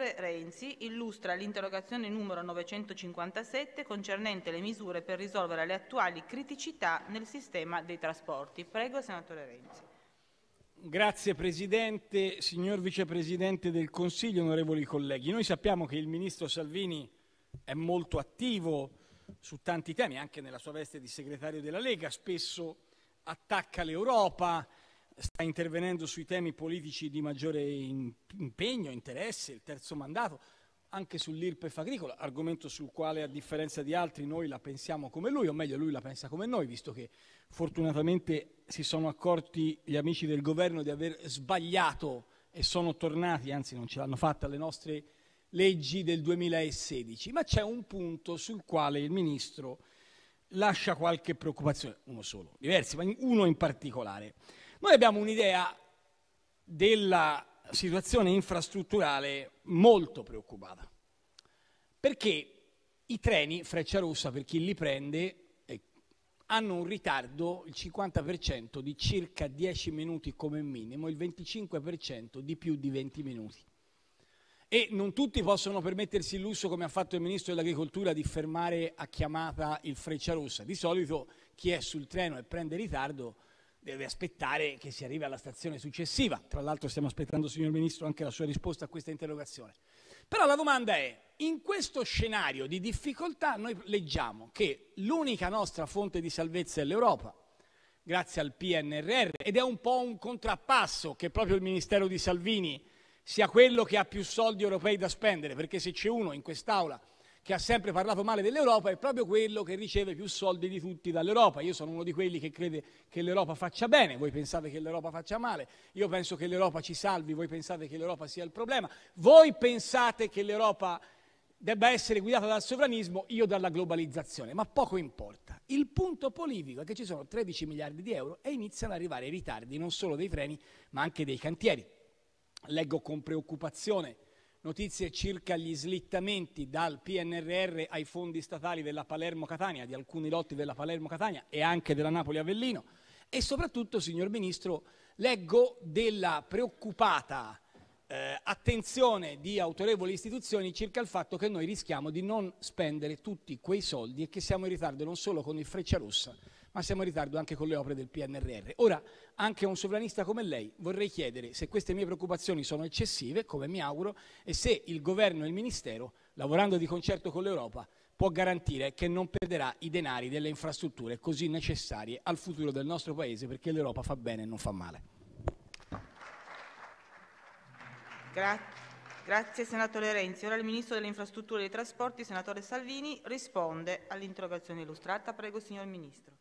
senatore Renzi illustra l'interrogazione numero 957 concernente le misure per risolvere le attuali criticità nel sistema dei trasporti. Prego, senatore Renzi. Grazie Presidente, signor Vicepresidente del Consiglio, onorevoli colleghi. Noi sappiamo che il Ministro Salvini è molto attivo su tanti temi, anche nella sua veste di segretario della Lega, spesso attacca l'Europa, sta intervenendo sui temi politici di maggiore impegno, interesse, il terzo mandato, anche sull'IRPEF agricola, argomento sul quale a differenza di altri noi la pensiamo come lui, o meglio lui la pensa come noi, visto che fortunatamente si sono accorti gli amici del governo di aver sbagliato e sono tornati, anzi non ce l'hanno fatta, alle nostre leggi del 2016. Ma c'è un punto sul quale il ministro lascia qualche preoccupazione, uno solo, diversi, ma uno in particolare. Noi abbiamo un'idea della situazione infrastrutturale molto preoccupata, perché i treni freccia rossa per chi li prende, eh, hanno un ritardo, il 50% di circa 10 minuti come minimo, il 25% di più di 20 minuti. E non tutti possono permettersi il lusso, come ha fatto il Ministro dell'Agricoltura, di fermare a chiamata il freccia rossa. Di solito chi è sul treno e prende ritardo deve aspettare che si arrivi alla stazione successiva. Tra l'altro stiamo aspettando, signor Ministro, anche la sua risposta a questa interrogazione. Però la domanda è, in questo scenario di difficoltà noi leggiamo che l'unica nostra fonte di salvezza è l'Europa, grazie al PNRR, ed è un po' un contrappasso che proprio il Ministero di Salvini sia quello che ha più soldi europei da spendere, perché se c'è uno in quest'Aula che ha sempre parlato male dell'Europa è proprio quello che riceve più soldi di tutti dall'Europa. Io sono uno di quelli che crede che l'Europa faccia bene, voi pensate che l'Europa faccia male, io penso che l'Europa ci salvi, voi pensate che l'Europa sia il problema, voi pensate che l'Europa debba essere guidata dal sovranismo, io dalla globalizzazione, ma poco importa. Il punto politico è che ci sono 13 miliardi di euro e iniziano ad arrivare i ritardi non solo dei freni ma anche dei cantieri. Leggo con preoccupazione notizie circa gli slittamenti dal PNRR ai fondi statali della Palermo-Catania, di alcuni lotti della Palermo-Catania e anche della Napoli-Avellino. E soprattutto, signor Ministro, leggo della preoccupata eh, attenzione di autorevoli istituzioni circa il fatto che noi rischiamo di non spendere tutti quei soldi e che siamo in ritardo non solo con il Freccia Rossa, ma siamo in ritardo anche con le opere del PNRR. Ora, anche a un sovranista come lei vorrei chiedere se queste mie preoccupazioni sono eccessive, come mi auguro, e se il governo e il Ministero, lavorando di concerto con l'Europa, può garantire che non perderà i denari delle infrastrutture così necessarie al futuro del nostro Paese, perché l'Europa fa bene e non fa male. Grazie. senatore Renzi. Ora il ministro delle Infrastrutture e dei Trasporti, senatore Salvini, risponde all'interrogazione illustrata. Prego, signor ministro.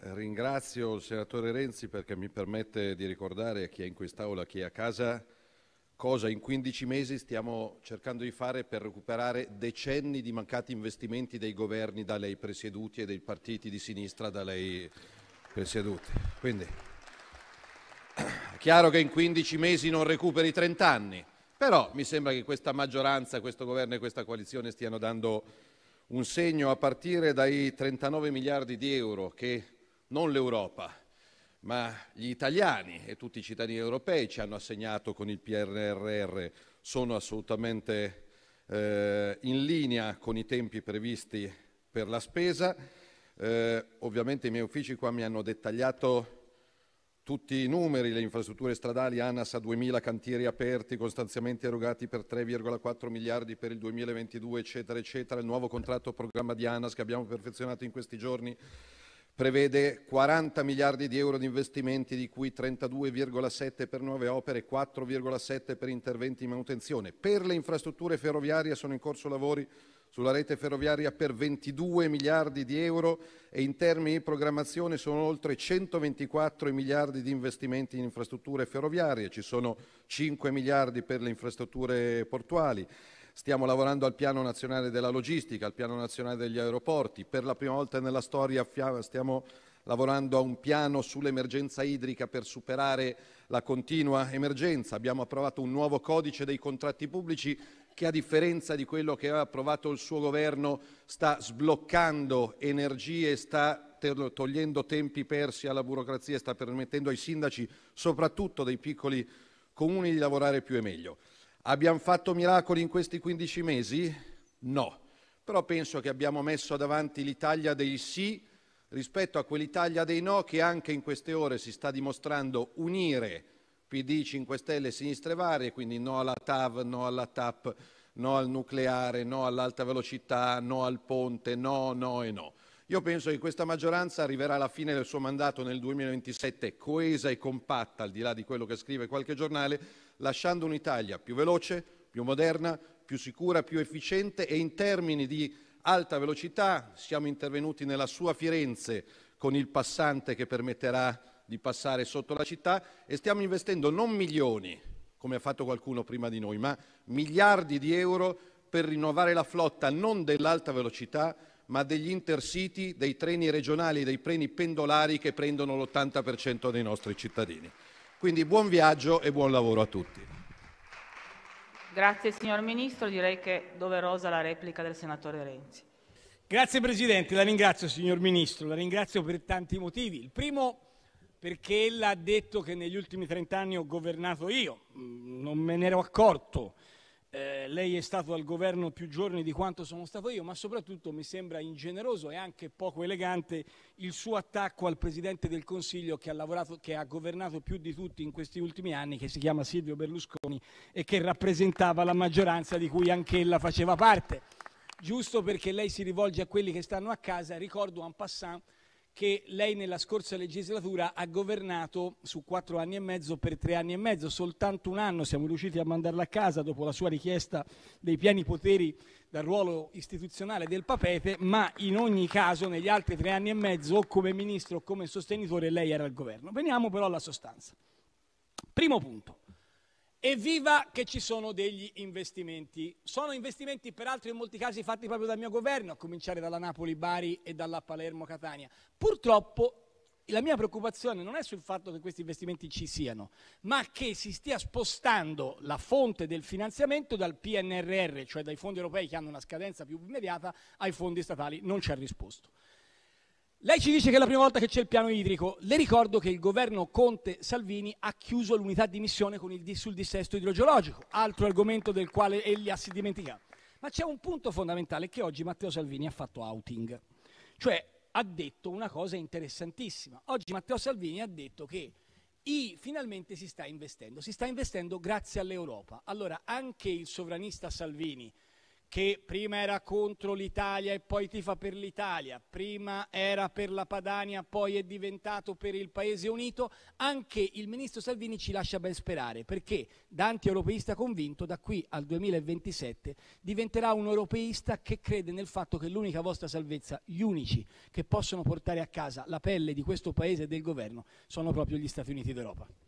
Ringrazio il senatore Renzi perché mi permette di ricordare a chi è in quest'Aula, a chi è a casa, cosa in 15 mesi stiamo cercando di fare per recuperare decenni di mancati investimenti dei governi da lei presieduti e dei partiti di sinistra da lei presieduti. Quindi chiaro che in 15 mesi non recuperi 30 anni, però mi sembra che questa maggioranza, questo governo e questa coalizione stiano dando un segno a partire dai 39 miliardi di euro che non l'Europa, ma gli italiani e tutti i cittadini europei ci hanno assegnato con il PRRR sono assolutamente eh, in linea con i tempi previsti per la spesa. Eh, ovviamente i miei uffici qua mi hanno dettagliato tutti i numeri, le infrastrutture stradali, ANAS ha 2.000 cantieri aperti con stanziamenti erogati per 3,4 miliardi per il 2022, eccetera, eccetera. Il nuovo contratto programma di ANAS che abbiamo perfezionato in questi giorni prevede 40 miliardi di euro di investimenti, di cui 32,7 per nuove opere e 4,7 per interventi in manutenzione. Per le infrastrutture ferroviarie sono in corso lavori sulla rete ferroviaria per 22 miliardi di euro e in termini di programmazione sono oltre 124 miliardi di investimenti in infrastrutture ferroviarie, ci sono 5 miliardi per le infrastrutture portuali. Stiamo lavorando al piano nazionale della logistica, al piano nazionale degli aeroporti. Per la prima volta nella storia stiamo lavorando a un piano sull'emergenza idrica per superare la continua emergenza. Abbiamo approvato un nuovo codice dei contratti pubblici che a differenza di quello che aveva approvato il suo governo sta sbloccando energie, sta togliendo tempi persi alla burocrazia, sta permettendo ai sindaci, soprattutto dei piccoli comuni, di lavorare più e meglio. Abbiamo fatto miracoli in questi 15 mesi? No, però penso che abbiamo messo davanti l'Italia dei sì rispetto a quell'Italia dei no che anche in queste ore si sta dimostrando unire PD, 5 Stelle, sinistre varie, quindi no alla TAV, no alla TAP, no al nucleare, no all'alta velocità, no al ponte, no, no e no. Io penso che questa maggioranza arriverà alla fine del suo mandato nel 2027 coesa e compatta, al di là di quello che scrive qualche giornale, lasciando un'Italia più veloce, più moderna, più sicura, più efficiente e in termini di alta velocità siamo intervenuti nella sua Firenze con il passante che permetterà di passare sotto la città e stiamo investendo non milioni, come ha fatto qualcuno prima di noi, ma miliardi di euro per rinnovare la flotta non dell'alta velocità, ma degli intercity, dei treni regionali, dei treni pendolari che prendono l'80% dei nostri cittadini. Quindi buon viaggio e buon lavoro a tutti. Grazie signor Ministro, direi che è doverosa la replica del senatore Renzi. Grazie Presidente, la ringrazio signor Ministro, la ringrazio per tanti motivi. Il primo perché ella ha detto che negli ultimi trent'anni ho governato io, mm, non me ne ero accorto. Eh, lei è stato al governo più giorni di quanto sono stato io, ma soprattutto mi sembra ingeneroso e anche poco elegante il suo attacco al Presidente del Consiglio che ha, lavorato, che ha governato più di tutti in questi ultimi anni, che si chiama Silvio Berlusconi e che rappresentava la maggioranza di cui anch'ella faceva parte. Giusto perché lei si rivolge a quelli che stanno a casa, ricordo en passant che lei nella scorsa legislatura ha governato su quattro anni e mezzo per tre anni e mezzo. Soltanto un anno siamo riusciti a mandarla a casa dopo la sua richiesta dei pieni poteri dal ruolo istituzionale del papete, ma in ogni caso negli altri tre anni e mezzo o come ministro o come sostenitore lei era al governo. Veniamo però alla sostanza. Primo punto. Evviva che ci sono degli investimenti. Sono investimenti peraltro in molti casi fatti proprio dal mio governo, a cominciare dalla Napoli-Bari e dalla Palermo-Catania. Purtroppo la mia preoccupazione non è sul fatto che questi investimenti ci siano, ma che si stia spostando la fonte del finanziamento dal PNRR, cioè dai fondi europei che hanno una scadenza più immediata, ai fondi statali. Non ci ha risposto. Lei ci dice che è la prima volta che c'è il piano idrico. Le ricordo che il governo Conte-Salvini ha chiuso l'unità di missione sul dissesto idrogeologico, altro argomento del quale egli ha si dimenticato. Ma c'è un punto fondamentale che oggi Matteo Salvini ha fatto outing, cioè ha detto una cosa interessantissima. Oggi Matteo Salvini ha detto che i, finalmente si sta investendo, si sta investendo grazie all'Europa. Allora anche il sovranista Salvini che prima era contro l'Italia e poi tifa per l'Italia, prima era per la Padania, poi è diventato per il Paese Unito, anche il ministro Salvini ci lascia ben sperare, perché da anti-europeista convinto, da qui al 2027 diventerà un europeista che crede nel fatto che l'unica vostra salvezza, gli unici che possono portare a casa la pelle di questo Paese e del governo, sono proprio gli Stati Uniti d'Europa.